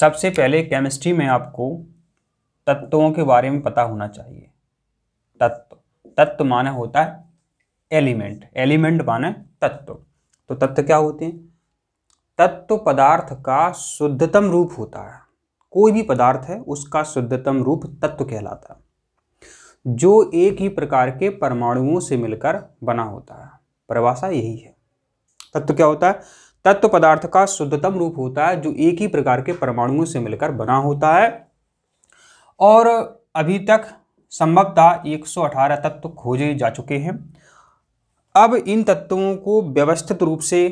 सबसे पहले केमिस्ट्री में आपको तत्वों के बारे में पता होना चाहिए तत्व तत्व माने होता है एलिमेंट एलिमेंट माने तत्व तो तत्व क्या होते हैं तत्व पदार्थ का शुद्धतम रूप होता है कोई भी पदार्थ है उसका शुद्धतम रूप तत्व कहलाता है जो एक ही प्रकार के परमाणुओं से मिलकर बना होता है परिभाषा यही है तत्व क्या होता है तत्व पदार्थ का शुद्धतम रूप होता है जो एक ही प्रकार के परमाणुओं से मिलकर बना होता है और अभी तक संभवतः 118 तत्व खोजे जा चुके हैं अब इन तत्वों को व्यवस्थित रूप से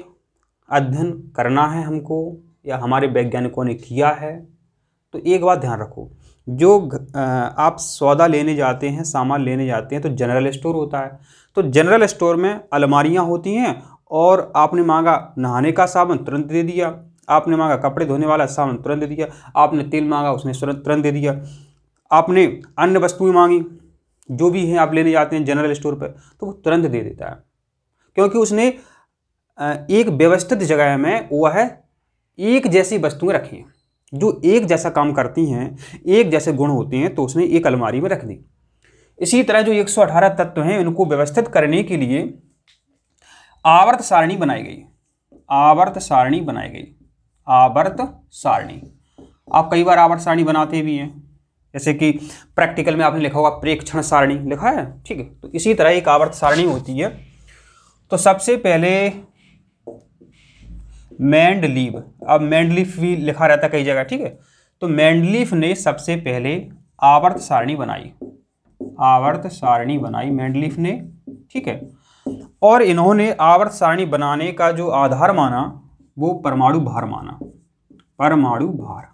अध्ययन करना है हमको या हमारे वैज्ञानिकों ने किया है तो एक बात ध्यान रखो जो आप सौदा लेने जाते हैं सामान लेने जाते हैं तो जनरल स्टोर होता है तो जनरल स्टोर में अलमारियाँ होती हैं और आपने मांगा नहाने का साबुन तुरंत दे दिया आपने मांगा कपड़े धोने वाला साबुन तुरंत दे दिया आपने तेल मांगा उसने तुरंत दे दिया आपने अन्य वस्तुएं मांगी जो भी हैं आप लेने जाते हैं जनरल स्टोर पर तो वो तुरंत दे देता है क्योंकि उसने एक व्यवस्थित जगह में वह एक जैसी वस्तुएं रखी हैं जो एक जैसा काम करती हैं एक जैसे गुण होते हैं तो उसने एक अलमारी में रख दी इसी तरह जो 118 तत्व हैं इनको व्यवस्थित करने के लिए आवर्त सारणी बनाई गई आवर्त सारणी बनाई गई आवर्त सारणी आप कई बार आवर्त सारणी बनाते भी हैं जैसे कि प्रैक्टिकल में आपने लिखा होगा प्रेक्षण सारणी लिखा है ठीक है तो इसी तरह एक आवर्त सारणी होती है तो सबसे पहले मैंडलीव अब मैंडलीफ भी लिखा रहता है कई जगह ठीक है तो मैंडलीफ ने सबसे पहले आवर्त सारणी बनाई आवर्त सारणी बनाई मैंडलीफ ने ठीक है और इन्होंने आवर्त सारणी बनाने का जो आधार माना वो परमाणु भार माना परमाणु भार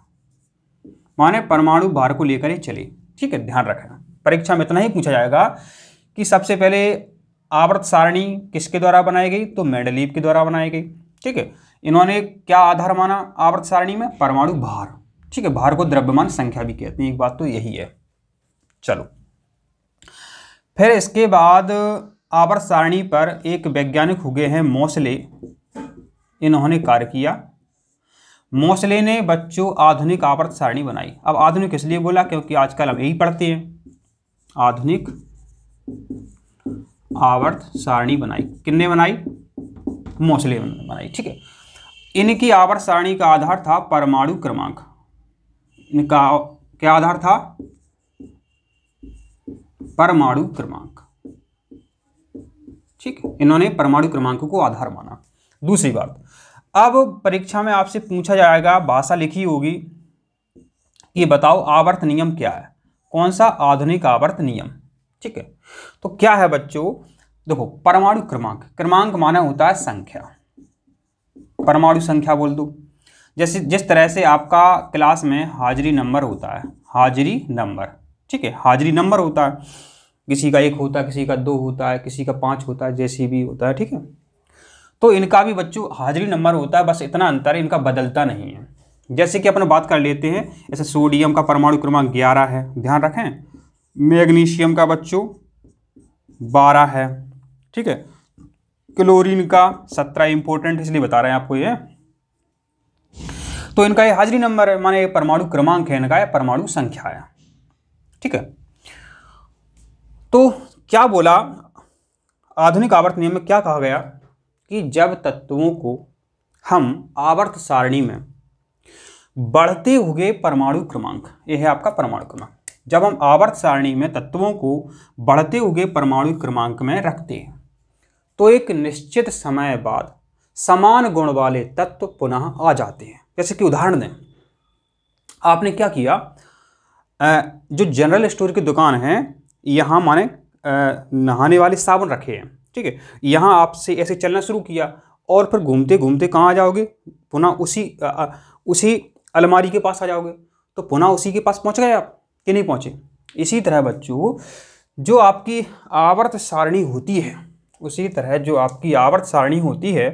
माने परमाणु भार को लेकर ही चले ठीक है ध्यान रखना परीक्षा में इतना ही पूछा जाएगा कि सबसे पहले आवर्त सारणी किसके द्वारा बनाई गई तो मेडलीप के द्वारा बनाई गई ठीक है इन्होंने क्या आधार माना आवर्त सारणी में परमाणु भार ठीक है भार को द्रव्यमान संख्या भी कहते हैं एक बात तो यही है चलो फिर इसके बाद आवर्त सारणी पर एक वैज्ञानिक हुए हैं मौसले इन्होंने कार्य किया मौसले ने बच्चों आधुनिक आवर्त सारणी बनाई अब आधुनिक इसलिए बोला क्योंकि आजकल हम यही पढ़ते हैं आधुनिक आवर्त सारणी बनाई किन्ने बनाई मौसले बनाई ठीक है इनकी आवर्त सारणी का आधार था परमाणु क्रमांक इनका क्या आधार था परमाणु क्रमांक ठीक इन्होंने परमाणु क्रमांकों को आधार माना दूसरी बात अब परीक्षा में आपसे पूछा जाएगा भाषा लिखी होगी कि बताओ आवर्त नियम क्या है कौन सा आधुनिक आवर्त नियम ठीक है तो क्या है बच्चों देखो परमाणु क्रमांक क्रमांक माना होता है संख्या परमाणु संख्या बोल दो जैसे जिस तरह से आपका क्लास में हाजिरी नंबर होता है हाजिरी नंबर ठीक है हाजिरी नंबर होता है किसी का एक होता है किसी का दो होता है किसी का पाँच होता है जैसे भी होता है ठीक है तो इनका भी बच्चों हाजिरी नंबर होता है बस इतना अंतर है इनका बदलता नहीं है जैसे कि अपन बात कर लेते हैं जैसे सोडियम का परमाणु क्रमांक ग्यारह है ध्यान रखें मैग्नीशियम का बच्चों बारह है ठीक है क्लोरीन का सत्रह इंपॉर्टेंट इसलिए बता रहे हैं आपको ये तो इनका ये हाजिरी नंबर है माने परमाणु क्रमांक है इनका परमाणु संख्या है ठीक है तो क्या बोला आधुनिक आवर्त नियम में क्या कहा गया कि जब तत्वों को हम आवर्त सारणी में बढ़ते हुए परमाणु क्रमांक यह है आपका परमाणु क्रमांक जब हम आवर्त सारणी में तत्वों को बढ़ते हुए परमाणु क्रमांक में रखते हैं तो एक निश्चित समय बाद समान गुण वाले तत्व पुनः आ जाते हैं जैसे कि उदाहरण दें आपने क्या किया जो जनरल स्टोर की दुकान है यहाँ माने नहाने वाले साबुन रखे हैं ठीक है यहाँ आपसे ऐसे चलना शुरू किया और फिर घूमते घूमते कहाँ आ जाओगे पुनः उसी आ, उसी अलमारी के पास आ जाओगे तो पुनः उसी के पास पहुँच गए आप कि नहीं पहुँचे इसी तरह बच्चों जो आपकी आवर्त सारणी होती है उसी तरह जो आपकी आवर्त सारणी होती है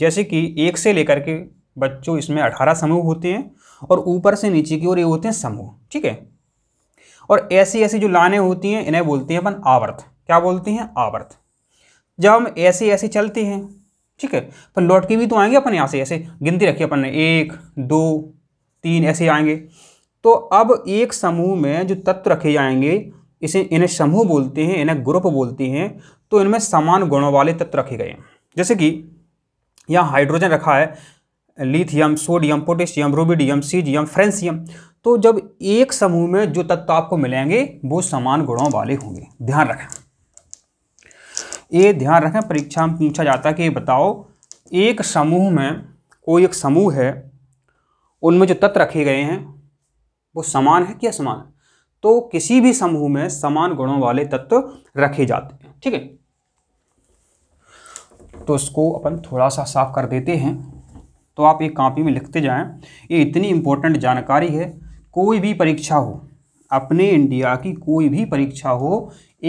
जैसे कि एक से लेकर के बच्चों इसमें अठारह समूह होते हैं और ऊपर से नीचे की ओर ये होते हैं समूह ठीक है और ऐसी ऐसी जो लाइनें होती हैं इन्हें बोलते हैं अपन आवर्त क्या बोलते हैं आवर्त जब हम ऐसे ऐसे चलते हैं ठीक है पर तो लौट के भी तो आएंगे अपन यहाँ से ऐसे गिनती रखी अपन ने एक दो तीन ऐसे आएंगे तो अब एक समूह में जो तत्व रखे जाएंगे इसे इन्हें समूह बोलते हैं इन्हें ग्रुप बोलते हैं तो इनमें समान गुणों वाले तत्व रखे गए हैं जैसे कि यहाँ हाइड्रोजन रखा है lithium sodium potassium rubidium caesium francium तो जब एक समूह में जो तत्व आपको मिलेंगे वो समान गुणों वाले होंगे ध्यान रखें ये ध्यान रखें परीक्षा में पूछा जाता है कि बताओ एक समूह में कोई एक समूह है उनमें जो तत्व रखे गए हैं वो समान है कि असमान है तो किसी भी समूह में समान गुणों वाले तत्व रखे जाते हैं ठीक है तो उसको अपन थोड़ा सा साफ कर देते हैं तो आप ये कापी में लिखते जाएं ये इतनी इम्पोर्टेंट जानकारी है कोई भी परीक्षा हो अपने इंडिया की कोई भी परीक्षा हो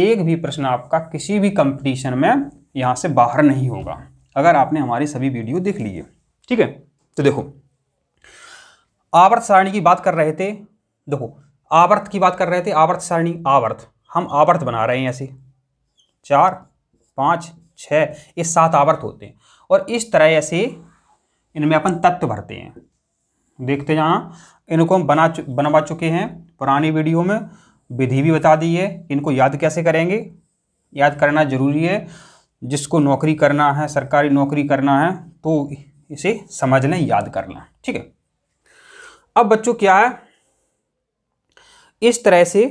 एक भी प्रश्न आपका किसी भी कंपटीशन में यहाँ से बाहर नहीं होगा अगर आपने हमारे सभी वीडियो देख लिए ठीक है तो देखो आवर्त सारणी की बात कर रहे थे देखो आवर्त की बात कर रहे थे आवर्त सारणी आवर्त हम आवर्त बना रहे हैं ऐसे चार पाँच छः ये सात आवर्त होते हैं और इस तरह ऐसे इनमें अपन तत्व भरते हैं देखते जाना इनको हम बना चु, बनवा चुके हैं पुरानी वीडियो में विधि भी बता दी है इनको याद कैसे करेंगे याद करना जरूरी है जिसको नौकरी करना है सरकारी नौकरी करना है तो इसे समझ लें याद कर लें ठीक है अब बच्चों क्या है इस तरह से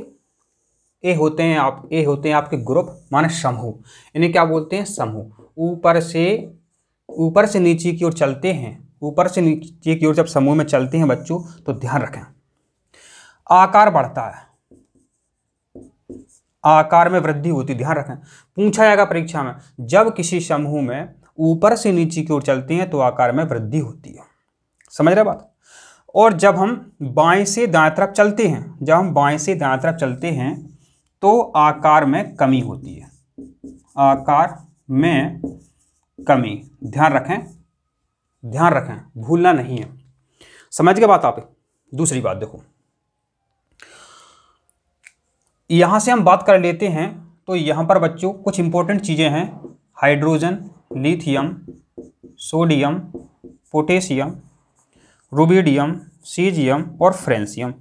ए होते हैं आप ए होते हैं आपके ग्रुप माने समूह इन्हें क्या बोलते हैं समूह ऊपर से ऊपर से नीचे की ओर चलते हैं ऊपर से नीचे की ओर जब समूह में चलते हैं बच्चों तो ध्यान रखें आकार बढ़ता है आकार में वृद्धि होती ध्यान रखें पूछा जाएगा परीक्षा में जब किसी समूह में ऊपर से नीचे की ओर चलते हैं तो आकार में वृद्धि होती है समझ रहे बात और जब हम बाएं से दाएं तरफ चलते हैं जब हम बाएं से दाएं तरफ चलते हैं तो आकार में कमी होती है आकार में कमी ध्यान रखें ध्यान रखें भूलना नहीं है समझ के बात आप दूसरी बात देखो यहां से हम बात कर लेते हैं तो यहां पर बच्चों कुछ इंपॉर्टेंट चीज़ें हैं hydrogen lithium sodium potassium rubidium caesium और फ्रेंसियम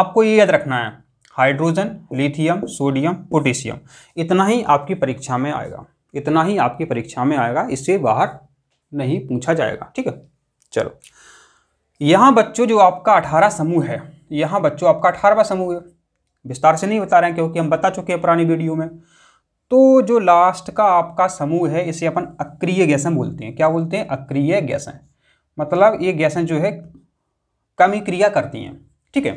आपको ये याद रखना है हाइड्रोजन लिथियम सोडियम पोटेशियम इतना ही आपकी परीक्षा में आएगा इतना ही आपकी परीक्षा में आएगा इससे बाहर नहीं पूछा जाएगा ठीक है चलो यहाँ बच्चों जो आपका अठारह समूह है यहाँ बच्चों आपका अठारहवा समूह है विस्तार से नहीं बता रहे हैं क्योंकि हम बता चुके हैं पुरानी वीडियो में तो जो लास्ट का आपका समूह है इसे अपन अक्रिय गैसन बोलते हैं क्या बोलते हैं अक्रिय गैसन मतलब ये गैसन जो है कमी क्रिया करती हैं ठीक है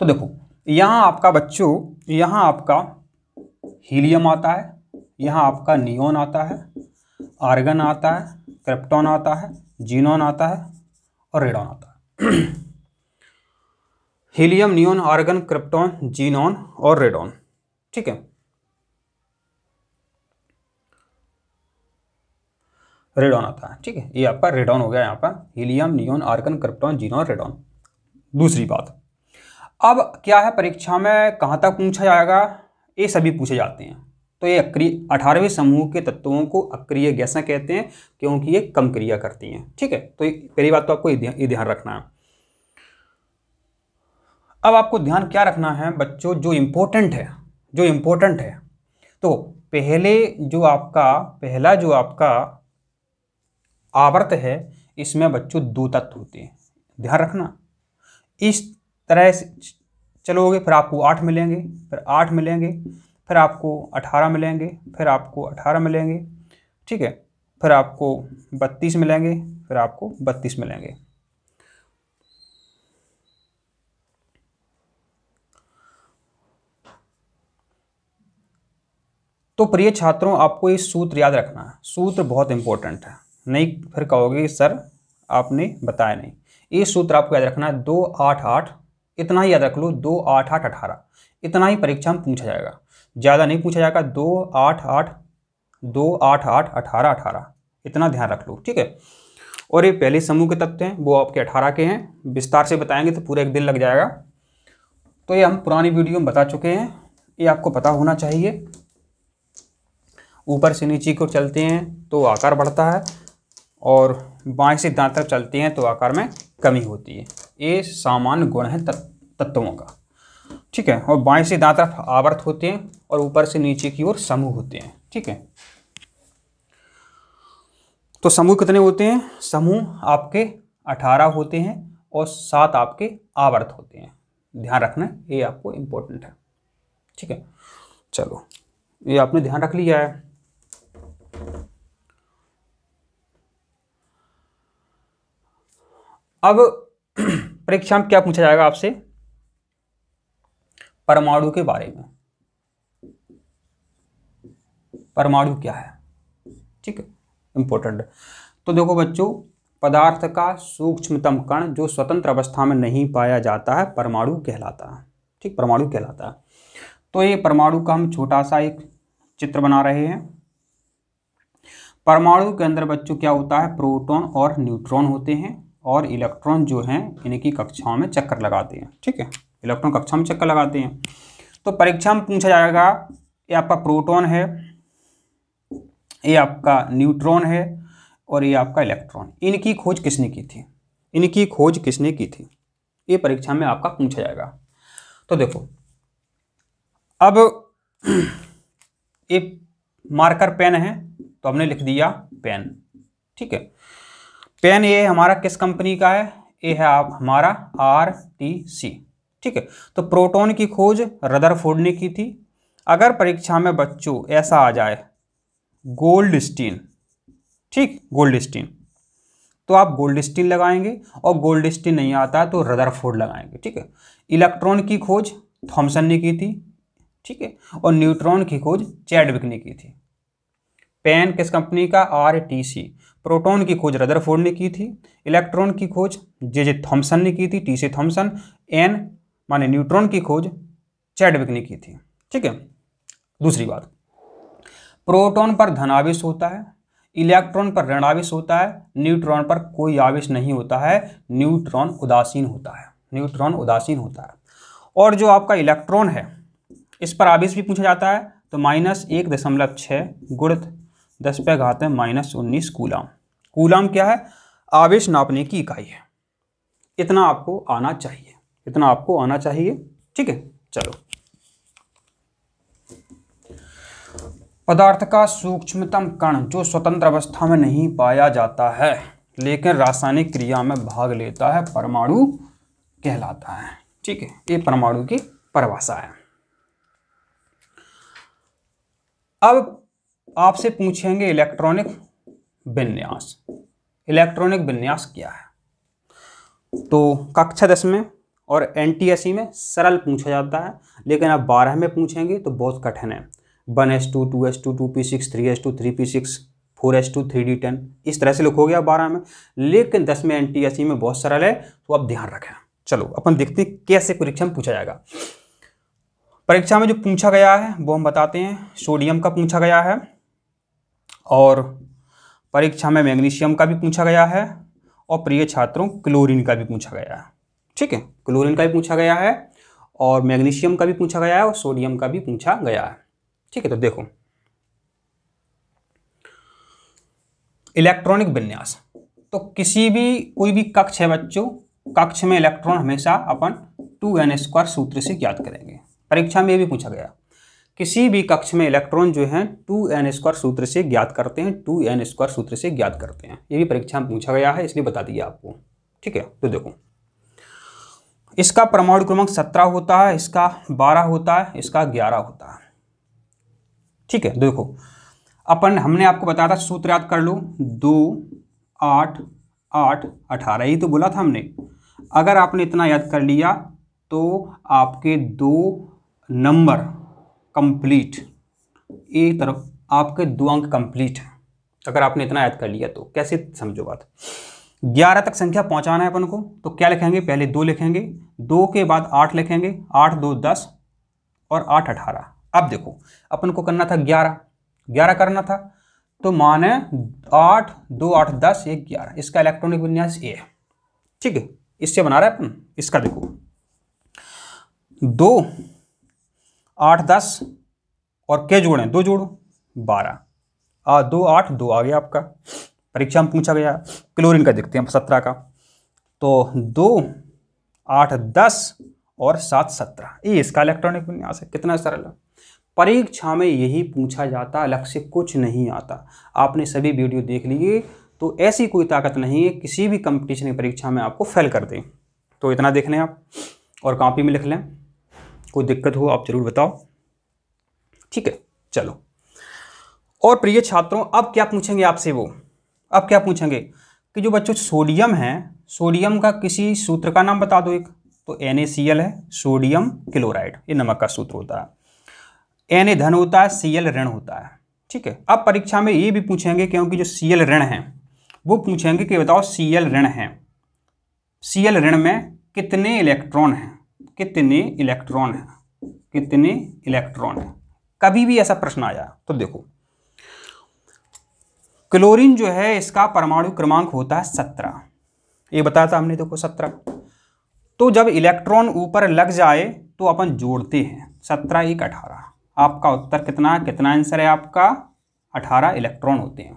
तो देखो यहाँ आपका बच्चों यहाँ आपका हीलियम आता है यहाँ आपका नियोन आता है आर्गन आता है क्रिप्टॉन आता है जीनोन आता है और रेडॉन आता है helium neon argon krypton xenon और रेडॉन ठीक है रेडॉन आता है ठीक है ये आपका रेडॉन हो गया यहाँ पर helium neon argon krypton xenon radon दूसरी बात अब क्या है परीक्षा में कहाँ तक पूछा जाएगा ये सभी पूछे जाते हैं तो ये अक्रिय अठारहवें समूह के तत्वों को अक्रिय गैसें कहते हैं क्योंकि ये कम क्रिया करती हैं ठीक है तो पहली बात तो आपको ये ध्यान रखना है अब आपको ध्यान क्या रखना है बच्चों जो इम्पोर्टेंट है जो इम्पोर्टेंट है तो पहले जो आपका पहला जो आपका आवर्त है इसमें बच्चों दो तत्व होते हैं ध्यान रखना इस तरह से चलोगे फिर आपको आठ मिलेंगे फिर आठ मिलेंगे फिर आपको अठारह मिलेंगे फिर आपको अठारह मिलेंगे ठीक है फिर आपको बत्तीस मिलेंगे फिर आपको बत्तीस मिलेंगे तो प्रिय छात्रों आपको ये सूत्र याद रखना है सूत्र बहुत इंपॉर्टेंट है नहीं फिर कहोगे सर आपने बताया नहीं ये सूत्र आपको याद रखना है दो आठ आठ इतना ही याद रख लो दो आठ आठ अठारह इतना ही परीक्षा में पूछा जाएगा ज़्यादा नहीं पूछा जाएगा दो आठ आठ दो आठ आठ अठारह अठारह इतना ध्यान रख लो ठीक है और ये पहले समूह के तत्व हैं वो आपके अठारह के हैं विस्तार से बताएंगे तो पूरा एक दिन लग जाएगा तो ये हम पुरानी वीडियो में बता चुके हैं ये आपको पता होना चाहिए ऊपर से नीचे को चलते हैं तो आकार बढ़ता है और बाएं से दाँत तरफ चलते हैं तो आकार में कमी होती है ये सामान्य गुण है तत्वों का ठीक है और बाएं से दाँत तरफ आवर्त होते हैं और ऊपर से नीचे की ओर समूह होते हैं ठीक है तो समूह कितने होते हैं समूह आपके अठारह होते हैं और सात आपके आवर्त होते हैं ध्यान रखना ये आपको इंपॉर्टेंट है ठीक है चलो ये आपने ध्यान रख लिया है अब परीक्षा में क्या पूछा जाएगा आपसे परमाणु के बारे में परमाणु क्या है ठीक है इंपॉर्टेंट तो देखो बच्चों पदार्थ का सूक्ष्मतम कण जो स्वतंत्र अवस्था में नहीं पाया जाता है परमाणु कहलाता है ठीक परमाणु कहलाता है तो ये परमाणु का हम छोटा सा एक चित्र बना रहे हैं परमाणु के अंदर बच्चों क्या होता है प्रोटॉन और न्यूट्रॉन होते हैं और इलेक्ट्रॉन जो हैं इनकी कक्षाओं में चक्कर लगाते हैं ठीक है इलेक्ट्रॉन कक्षा में चक्कर लगाते हैं तो परीक्षा में पूछा जाएगा ये आपका प्रोटॉन है ये आपका न्यूट्रॉन है और ये आपका इलेक्ट्रॉन इनकी खोज किसने की थी इनकी खोज किसने की थी ये परीक्षा में आपका पूछा जाएगा तो देखो अब ये मार्कर पेन है तो हमने लिख दिया पेन ठीक है पेन ये हमारा किस कंपनी का है ये है आप हमारा आर टी सी ठीक है तो प्रोटॉन की खोज रदर ने की थी अगर परीक्षा में बच्चों ऐसा आ जाए गोल्ड स्टीन ठीक गोल्ड स्टीन तो आप गोल्ड स्टीन लगाएंगे और गोल्ड स्टीन नहीं आता तो रदरफोर्ड लगाएंगे ठीक है इलेक्ट्रॉन की खोज थॉमसन ने की थी ठीक है और न्यूट्रॉन की खोज चैडविक ने की थी पेन किस कंपनी का आर टी सी प्रोटोन की खोज रदरफोर्ड ने की थी इलेक्ट्रॉन की खोज जे जे थॉम्सन ने की थी टी सी थॉम्सन एन माने न्यूट्रॉन की खोज चैडविक ने की थी ठीक है दूसरी बात प्रोटॉन पर धनावेश होता है इलेक्ट्रॉन पर ऋणावेश होता है न्यूट्रॉन पर कोई आवेश नहीं होता है न्यूट्रॉन उदासीन होता है न्यूट्रॉन उदासीन होता है और जो आपका इलेक्ट्रॉन है इस पर आवेश भी पूछा जाता है तो माइनस एक दशमलव छः गुड़ दस पे घात है माइनस उन्नीस कूलाम कूलाम क्या है आवेश नापने की इकाई है इतना आपको आना चाहिए इतना आपको आना चाहिए ठीक है चलो पदार्थ का सूक्ष्मतम कण जो स्वतंत्र अवस्था में नहीं पाया जाता है लेकिन रासायनिक क्रिया में भाग लेता है परमाणु कहलाता है ठीक है ये परमाणु की परिभाषा है अब आपसे पूछेंगे इलेक्ट्रॉनिक विन्यास इलेक्ट्रॉनिक विन्यास क्या है तो कक्षा दस में और एन e में सरल पूछा जाता है लेकिन आप बारह में पूछेंगे तो बहुत कठिन है one S two two S two two P six three S two three P six four S two three D ten इस तरह से लिखोगे आप बारह में लेकिन दस में एन टी एस सी में बहुत सरल है तो आप ध्यान रखें चलो अपन देखते हैं कैसे परीक्षा में पूछा जाएगा परीक्षा में जो पूछा गया है वो हम बताते हैं सोडियम का पूछा गया है और परीक्षा में मैग्नीशियम का भी पूछा गया है और प्रिय छात्रों क्लोरीन का भी पूछा गया है ठीक है क्लोरीन का भी पूछा गया है और मैग्नीशियम का भी पूछा गया है और सोडियम का भी पूछा गया है ठीक है तो देखो इलेक्ट्रॉनिक विन्यास तो किसी भी कोई भी कक्ष है बच्चों कक्ष में इलेक्ट्रॉन हमेशा अपन टू एन स्क्वायर सूत्र से ज्ञात करेंगे परीक्षा में यह भी पूछा गया किसी भी कक्ष में इलेक्ट्रॉन जो है टू एन स्क्वायर सूत्र से ज्ञात करते हैं टू एन स्क्वायर सूत्र से ज्ञात करते हैं ये भी परीक्षा में पूछा गया है इसलिए बता दिया आपको ठीक है तो देखो इसका परमाणु क्रमांक सत्रह होता है इसका बारह होता है इसका ग्यारह होता है ठीक है देखो अपन हमने आपको बताया था सूत्र याद कर लो दो आठ आठ अठारह ही तो बोला था हमने अगर आपने इतना याद कर लिया तो आपके दो नंबर कंप्लीट एक तरफ आपके दो अंक कंप्लीट हैं अगर आपने इतना याद कर लिया तो कैसे समझो बात ग्यारह तक संख्या पहुंचाना है अपन को तो क्या लिखेंगे पहले दो लिखेंगे दो के बाद आठ लिखेंगे आठ दो दस और आठ अठारह अब देखो अपन को करना था ग्यारह ग्यारह करना था तो माने आठ दो आठ दस एक ग्यारह इसका इलेक्ट्रॉनिक विन्यास ए है ठीक है इससे बना है अपन इसका देखो दो आठ दस और के जोड़े दो जोड़ो बारह आ दो आठ दो आ गया आपका परीक्षा में पूछा गया क्लोरीन का देखते हैं सत्रह का तो दो आठ दस और सात सत्रह ये इसका इलेक्ट्रॉनिक विन्यास है कितना सरल है परीक्षा में यही पूछा जाता लक्ष्य कुछ नहीं आता आपने सभी वीडियो देख लिए तो ऐसी कोई ताकत नहीं है किसी भी कंपटीशन की परीक्षा में आपको फेल कर दें तो इतना देख लें आप और कॉपी में लिख लें कोई दिक्कत हो आप ज़रूर बताओ ठीक है चलो और प्रिय छात्रों अब क्या पूछेंगे आपसे वो अब क्या पूछेंगे कि जो बच्चों सोडियम है सोडियम का किसी सूत्र का नाम बता दो एक तो एन है सोडियम क्लोराइड ये नमक का सूत्र होता है एन ए धन होता है सी एल ऋण होता है ठीक है अब परीक्षा में ये भी पूछेंगे क्योंकि जो सी एल ऋण है वो पूछेंगे कि बताओ सी एल ऋण है सी एल ऋण में कितने इलेक्ट्रॉन हैं कितने इलेक्ट्रॉन हैं कितने इलेक्ट्रॉन हैं कभी भी ऐसा प्रश्न आया तो देखो क्लोरीन जो है इसका परमाणु क्रमांक होता है सत्रह ये बताया था हमने देखो सत्रह तो जब इलेक्ट्रॉन ऊपर लग जाए तो अपन जोड़ते हैं सत्रह एक अठारह आपका उत्तर कितना है कितना आंसर है आपका अठारह इलेक्ट्रॉन होते हैं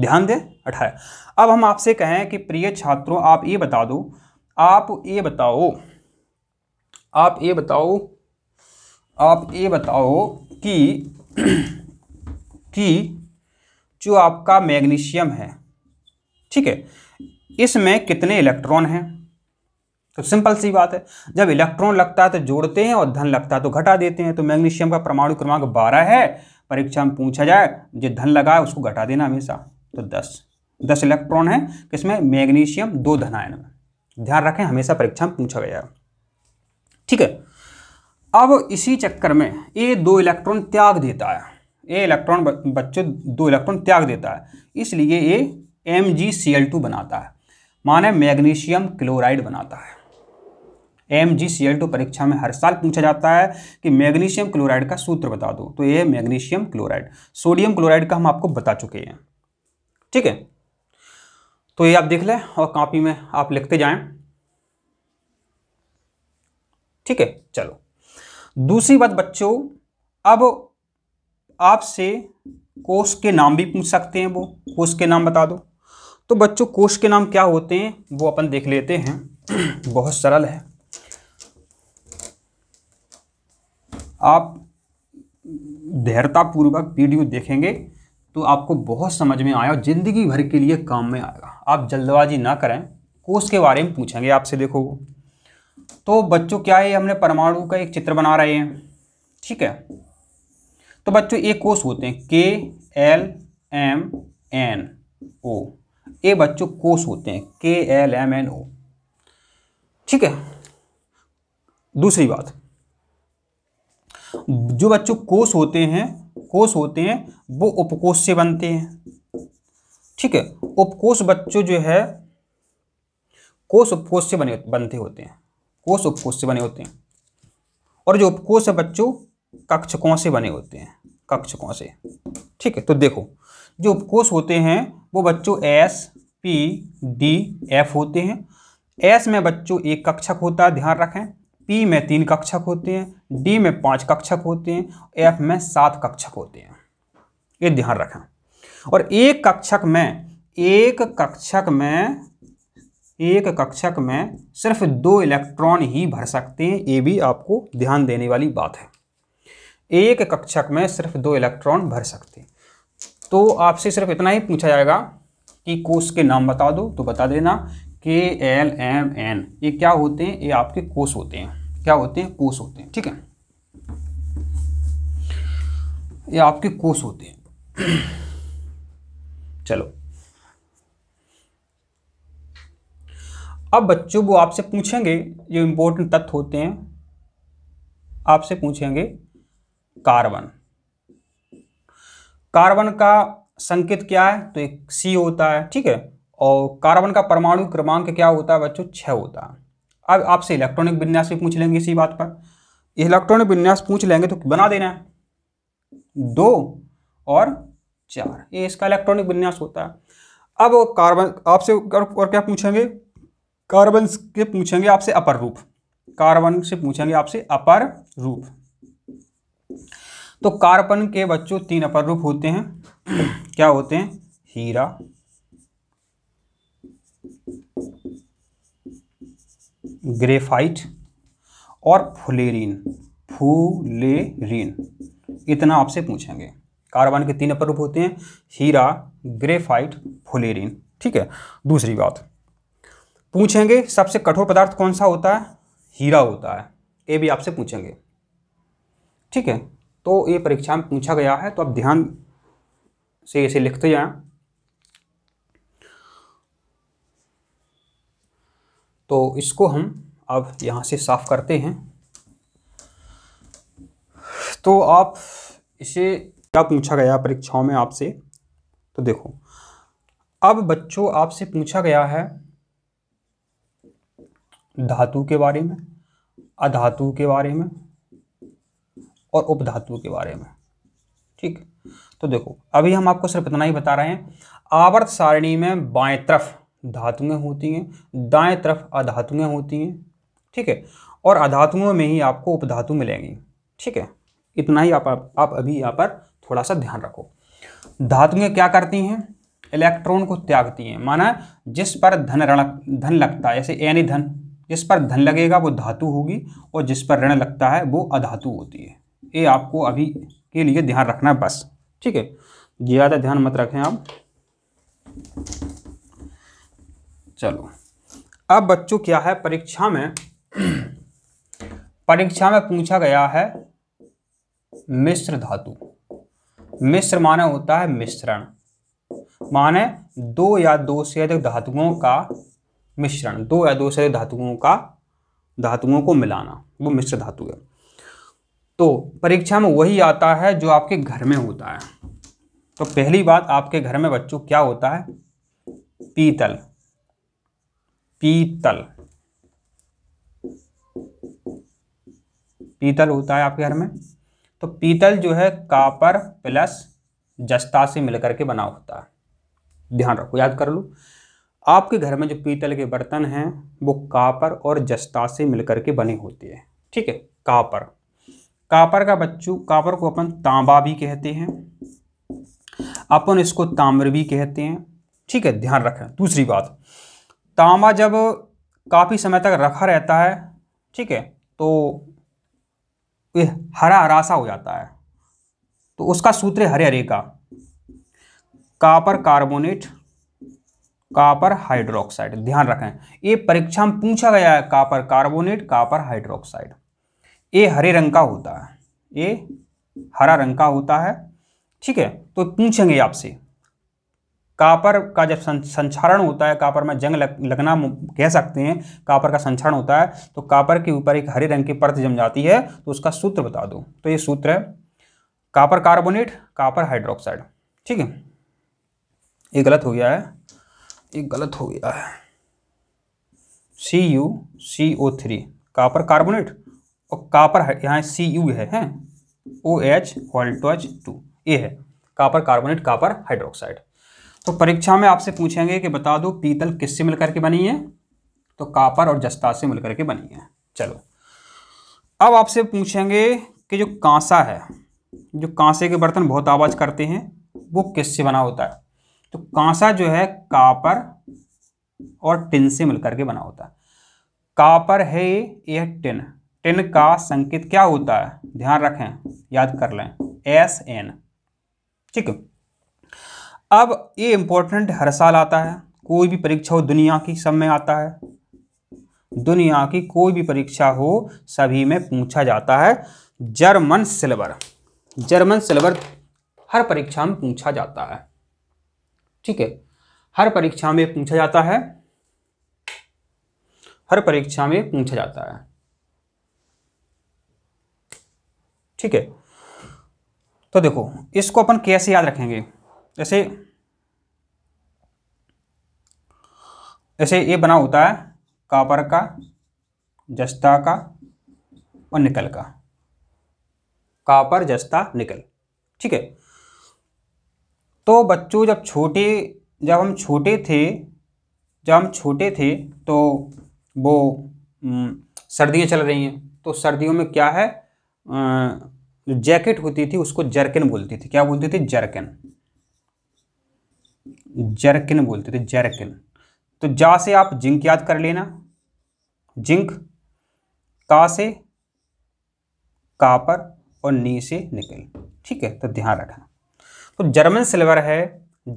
ध्यान दें अठारह अब हम आपसे कहें कि प्रिय छात्रों आप ये बता दो आप ये बताओ आप ये बताओ आप ये बताओ कि कि जो आपका मैग्नीशियम है ठीक है इसमें कितने इलेक्ट्रॉन हैं तो सिंपल सी बात है जब इलेक्ट्रॉन लगता है तो जोड़ते हैं और धन लगता है तो घटा देते हैं तो मैग्नीशियम का परमाणु क्रमांक बारह है परीक्षा में पूछा जाए जो धन लगा है उसको घटा देना हमेशा तो दस दस इलेक्ट्रॉन है किसमें मैग्नीशियम दो धन आयन में ध्यान रखें हमेशा परीक्षा में पूछा गया ठीक है अब इसी चक्कर में ए दो इलेक्ट्रॉन त्याग देता है ए इलेक्ट्रॉन बच्चों दो इलेक्ट्रॉन त्याग देता है इसलिए ए एम बनाता है माने मैग्नीशियम क्लोराइड बनाता है M G C L two परीक्षा में हर साल पूछा जाता है कि मैग्नीशियम क्लोराइड का सूत्र बता दो तो ये है मैग्नीशियम क्लोराइड सोडियम क्लोराइड का हम आपको बता चुके हैं ठीक है तो ये आप देख लें और कॉपी में आप लिखते जाए ठीक है चलो दूसरी बात बच्चों अब आपसे कोष के नाम भी पूछ सकते हैं वो कोष के नाम बता दो तो बच्चों कोष के नाम क्या होते हैं वो अपन देख लेते हैं बहुत सरल है आप धैर्यतापूर्वक वीडियो देखेंगे तो आपको बहुत समझ में आया और ज़िंदगी भर के लिए काम में आएगा आप जल्दबाजी ना करें कोर्स के बारे में पूछेंगे आपसे देखो तो बच्चों क्या है हमने परमाणु का एक चित्र बना रहे हैं ठीक है तो बच्चों एक कोष होते हैं K L M N O ए बच्चों कोष होते हैं के एल एम एन ओ ठीक है दूसरी बात जो बच्चों कोष होते हैं कोष होते हैं वो उपकोष से बनते हैं ठीक है उपकोष बच्चों जो है कोष उपकोष से बने बनते होते हैं कोष उपकोष से बने होते हैं और जो उपकोष है बच्चों कक्षकों से बने होते हैं कक्षकों से ठीक है तो देखो जो उपकोष होते हैं वो बच्चों एस पी डी एफ होते हैं एस में बच्चों एक कक्षक होता है ध्यान रखें पी में तीन कक्षक होते हैं डी में पाँच कक्षक होते हैं एफ में सात कक्षक होते हैं ये ध्यान रखें और एक कक्षक में एक कक्षक में एक कक्षक में सिर्फ दो इलेक्ट्रॉन ही भर सकते हैं ये भी आपको ध्यान देने वाली बात है एक कक्षक में सिर्फ दो इलेक्ट्रॉन भर सकते हैं तो आपसे सिर्फ इतना ही पूछा जाएगा कि कोष के नाम बता दो तो बता देना के एल एम एन ये क्या होते हैं ये आपके कोष होते हैं क्या होते हैं कोष होते हैं ठीक है ये आपके कोष होते हैं चलो अब बच्चों वो आपसे पूछेंगे जो इंपॉर्टेंट तत्व होते हैं आपसे पूछेंगे कार्बन कार्बन का संकेत क्या है तो एक सी होता है ठीक है और कार्बन का परमाणु क्रमांक क्या होता है बच्चों छ होता है अब आपसे इलेक्ट्रॉनिक विन्यास भी पूछ लेंगे इसी बात पर इलेक्ट्रॉनिक विन्यास पूछ लेंगे तो बना देना है दो और चार ये इसका इलेक्ट्रॉनिक विन्यास होता है अब कार्बन आपसे और क्या पूछेंगे कार्बन के पूछेंगे आपसे अपर रूप कार्बन से पूछेंगे आपसे अपर रूप तो कार्बन के बच्चों तीन अपर रूप होते हैं क्या होते हैं हीरा ग्रेफाइट और फुलेरिन फुलेरिन इतना आपसे पूछेंगे कार्बन के तीन अपरूप होते हैं हीरा ग्रेफाइट फुलेरिन ठीक है दूसरी बात पूछेंगे सबसे कठोर पदार्थ कौन सा होता है हीरा होता है ये भी आपसे पूछेंगे ठीक है तो ये परीक्षा में पूछा गया है तो आप ध्यान से इसे लिखते जाएं तो इसको हम अब यहाँ से साफ़ करते हैं तो आप इसे क्या पूछा गया परीक्षाओं में आपसे तो देखो अब बच्चों आपसे पूछा गया है धातु के बारे में अधातु के बारे में और उपधातु के बारे में ठीक तो देखो अभी हम आपको सिर्फ इतना ही बता रहे हैं आवर्त सारणी में बाएं तरफ धातुएँ होती हैं दाएं तरफ अधातुएँ होती हैं ठीक है और अधातुओं में ही आपको उपधातु मिलेंगी ठीक है इतना ही आप आप अभी यहाँ पर थोड़ा सा ध्यान रखो धातुएं क्या करती हैं इलेक्ट्रॉन को त्यागती हैं माना जिस पर धन ऋण धन लगता है जैसे एनी धन जिस पर धन लगेगा वो धातु होगी और जिस पर ऋण लगता है वो अधातु होती है ये आपको अभी के लिए ध्यान रखना है बस ठीक है ज़्यादा ध्यान मत रखें आप चलो अब बच्चों क्या है परीक्षा में परीक्षा में पूछा गया है मिश्र धातु मिश्र माने होता है मिश्रण माने दो या दो से अधिक धातुओं का मिश्रण दो या दो से अधिक धातुओं का धातुओं को मिलाना वो मिश्र धातु है तो परीक्षा में वही आता है जो आपके घर में होता है तो पहली बात आपके घर में बच्चों क्या होता है पीतल पीतल पीतल होता है आपके घर में तो पीतल जो है कापर प्लस जस्ता से मिलकर के बना होता है ध्यान रखो याद कर लो आपके घर में जो पीतल के बर्तन हैं वो कापर और जस्ता से मिलकर के बने होते हैं ठीक है कापर कापर का बच्चू कापर को अपन तांबा भी कहते हैं अपन इसको ताम्र भी कहते हैं ठीक है ध्यान रखें दूसरी बात तांबा जब काफ़ी समय तक रखा रहता है ठीक है तो ये हरा हरा सा हो जाता है तो उसका सूत्र हरे हरे का कापर कार्बोनेट कापर हाइड्रोक्साइड ध्यान रखें ये परीक्षा में पूछा गया है कापर कार्बोनेट कापर हाइड्रोक्साइड ये हरे रंग का होता है ये हरा रंग का होता है ठीक है तो पूछेंगे आपसे कापर का जब संचारण होता है कापर में जंग लग, लगना कह सकते हैं कापर का संचारण होता है तो कापर के ऊपर एक हरे रंग की परत जम जाती है तो उसका सूत्र बता दो तो ये सूत्र है कापर कार्बोनेट कापर हाइड्रोक्साइड ठीक है ये गलत हो गया है ये गलत हो गया है C U C O three copper carbonate और कापर यहाँ सी यू है ओ एच ऑल्टो एच टू ये है कापर कार्बोनेट कापर हाइड्रोक्साइड तो परीक्षा में आपसे पूछेंगे कि बता दो पीतल किससे मिलकर के बनी है तो कापर और जस्ता से मिलकर के बनी है चलो अब आपसे पूछेंगे कि जो कांसा है जो कांसे के बर्तन बहुत आवाज़ करते हैं वो किससे बना होता है तो कांसा जो है कापर और टिन से मिलकर के बना होता है कापर है यह टिन टिन का संकेत क्या होता है ध्यान रखें याद कर लें एस एन ठीक है अब ये इम्पोर्टेंट हर साल आता है कोई भी परीक्षा हो दुनिया की सब में आता है दुनिया की कोई भी परीक्षा हो सभी में पूछा जाता है जर्मन सिल्वर जर्मन सिल्वर हर परीक्षा में पूछा जाता है ठीक है हर परीक्षा में पूछा जाता है हर परीक्षा में पूछा जाता है ठीक है तो देखो इसको अपन कैसे याद रखेंगे ऐसे ऐसे ये बना होता है कापर का जस्ता का और निकल का कापर जस्ता निकल ठीक है तो बच्चों जब छोटे जब हम छोटे थे जब हम छोटे थे तो वो सर्दियाँ चल रही हैं तो सर्दियों में क्या है जैकेट होती थी उसको जर्किन बोलती थी क्या बोलती थी जर्किन जरकिन बोलते थे जरकिन तो जा से आप जिंक याद कर लेना जिंक का से कापर और नी से निकल ठीक है तो ध्यान रखना तो जर्मन सिल्वर है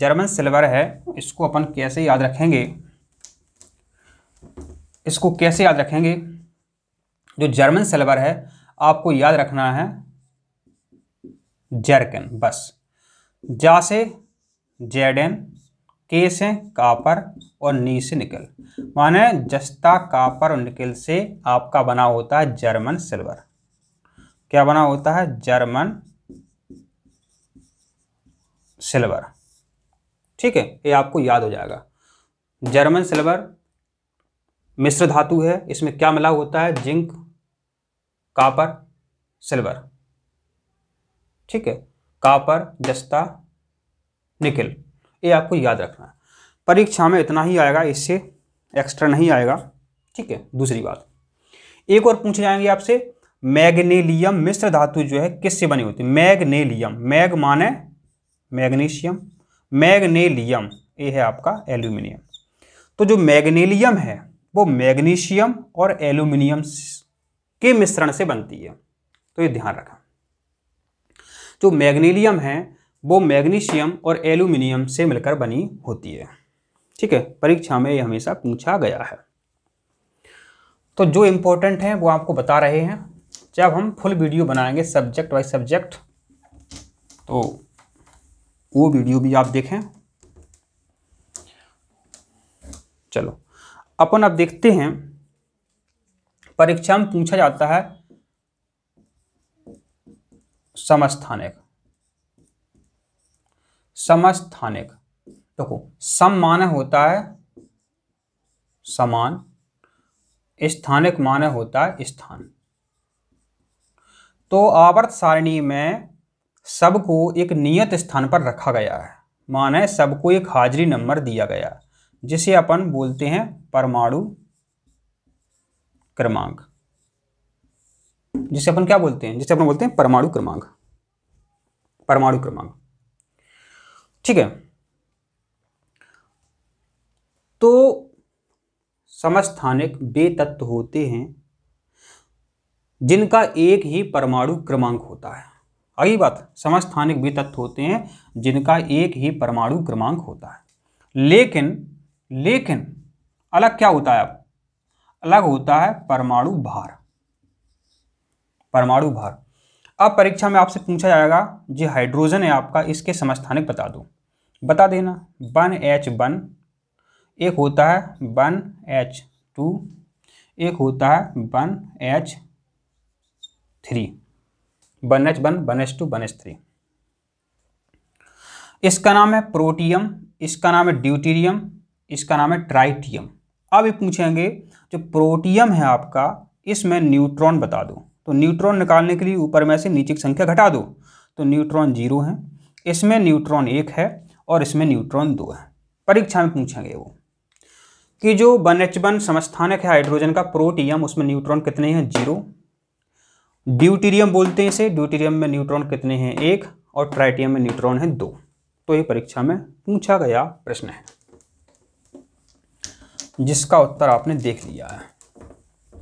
जर्मन सिल्वर है इसको अपन कैसे याद रखेंगे इसको कैसे याद रखेंगे जो जर्मन सिल्वर है आपको याद रखना है जर्कन बस जा से जेड एन के से कापर और नी से निकल माने जस्ता कापर और निकल से आपका बना होता है जर्मन सिल्वर क्या बना होता है जर्मन सिल्वर ठीक है ये आपको याद हो जाएगा जर्मन सिल्वर मिश्र धातु है इसमें क्या मिला होता है जिंक कापर सिल्वर ठीक है कापर जस्ता निकल ये आपको याद रखना है परीक्षा में इतना ही आएगा इससे एक्स्ट्रा नहीं आएगा ठीक है दूसरी बात एक और पूछे जाएंगे आपसे मैग्नेलियम मिश्र धातु जो है किससे बनी होती है मैग्नेलियम मैग माने मैग्नीशियम मैग्नेलियम ये है आपका एल्यूमिनियम तो जो मैग्नेलियम है वो मैग्नीशियम और एल्यूमिनियम के मिश्रण से बनती है तो ये ध्यान रखा जो मैग्नेलियम है वो मैग्नीशियम और एल्यूमिनियम से मिलकर बनी होती है ठीक है परीक्षा में ये हमेशा पूछा गया है तो जो इम्पोर्टेंट है वो आपको बता रहे हैं जब हम फुल वीडियो बनाएंगे सब्जेक्ट वाइज सब्जेक्ट तो वो वीडियो भी आप देखें चलो अपन अब देखते हैं परीक्षा में पूछा जाता है समस्थानिक समस्थानिक देखो सम माने होता है समान स्थानिक माने होता है स्थान तो आवर्त सारिणी में सबको एक नियत स्थान पर रखा गया है माने सबको एक हाजिरी नंबर दिया गया जिसे अपन बोलते हैं परमाणु क्रमांक जिसे अपन क्या बोलते हैं जिसे अपन बोलते हैं परमाणु क्रमांक परमाणु क्रमांक ठीक है तो समस्थानिक बेतत्व तत्व होते हैं जिनका एक ही परमाणु क्रमांक होता है अगली बात समस्थानिक वे तत्व होते हैं जिनका एक ही परमाणु क्रमांक होता है लेकिन लेकिन अलग क्या होता है अलग होता है परमाणु भार परमाणु भार अब परीक्षा में आपसे पूछा जाएगा जो हाइड्रोजन है आपका इसके समस्थानिक बता दो बता देना वन एच वन एक होता है वन एच टू एक होता है one H three one H one one H two one H three इसका नाम है प्रोटियम इसका नाम है ड्यूटीरियम इसका नाम है ट्राइटियम अब ये पूछेंगे जो प्रोटियम है आपका इसमें न्यूट्रॉन बता दो तो न्यूट्रॉन निकालने के लिए ऊपर में से नीचे की संख्या घटा दो तो न्यूट्रॉन जीरो है इसमें न्यूट्रॉन एक है और इसमें न्यूट्रॉन दो है परीक्षा में पूछेंगे वो कि जो वन एच वन समस्थानक है हाइड्रोजन का प्रोटियम उसमें न्यूट्रॉन कितने हैं जीरो ड्यूटीरियम बोलते हैं इसे ड्यूटीरियम में न्यूट्रॉन कितने हैं एक और ट्राइटियम में न्यूट्रॉन है दो तो ये परीक्षा में पूछा गया प्रश्न है जिसका उत्तर आपने देख लिया है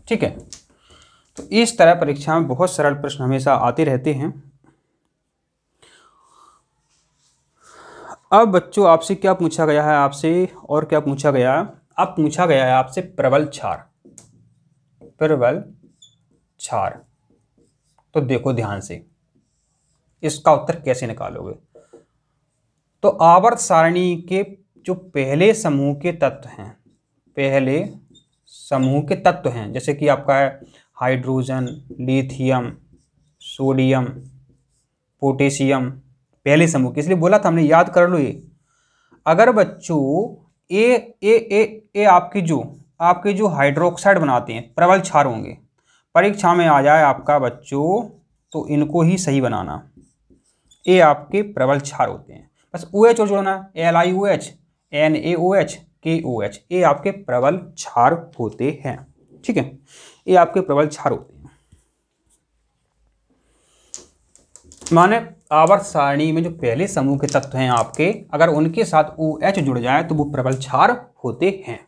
ठीक है तो इस तरह परीक्षा में बहुत सरल प्रश्न हमेशा आते रहते हैं अब बच्चों आपसे क्या पूछा गया है आपसे और क्या पूछा गया है अब पूछा गया है आपसे प्रबल छार प्रबल छार तो देखो ध्यान से इसका उत्तर कैसे निकालोगे तो आवर्त सारणी के जो पहले समूह के तत्व हैं पहले समूह के तत्व हैं जैसे कि आपका है हाइड्रोजन लिथियम सोडियम पोटेशियम पहले समूह इसलिए बोला था हमने याद कर लो ये अगर बच्चों ए ए ए ए आपकी जो आपके जो हाइड्रोक्साइड बनाते हैं प्रबल क्षार होंगे परीक्षा में आ जाए आपका बच्चों तो इनको ही सही बनाना ए आपके प्रबल क्षार होते हैं बस ओ एच और जोड़ना L I O H N A O H K O H A आपके प्रबल क्षार होते हैं ठीक है ये आपके प्रबल क्षार होते हैं माने आवर्त सारणी में जो पहले समूह के तत्व हैं आपके अगर उनके साथ ओ एच जुड़ जाए तो वो प्रबल क्षार होते हैं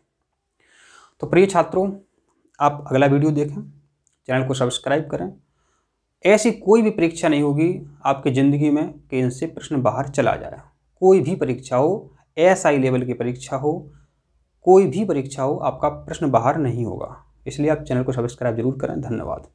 तो प्रिय छात्रों आप अगला वीडियो देखें चैनल को सब्सक्राइब करें ऐसी कोई भी परीक्षा नहीं होगी आपके ज़िंदगी में कि इनसे प्रश्न बाहर चला जाए कोई भी परीक्षा हो एस आई लेवल की परीक्षा हो कोई भी परीक्षा हो आपका प्रश्न बाहर नहीं होगा इसलिए आप चैनल को सब्सक्राइब जरूर करें धन्यवाद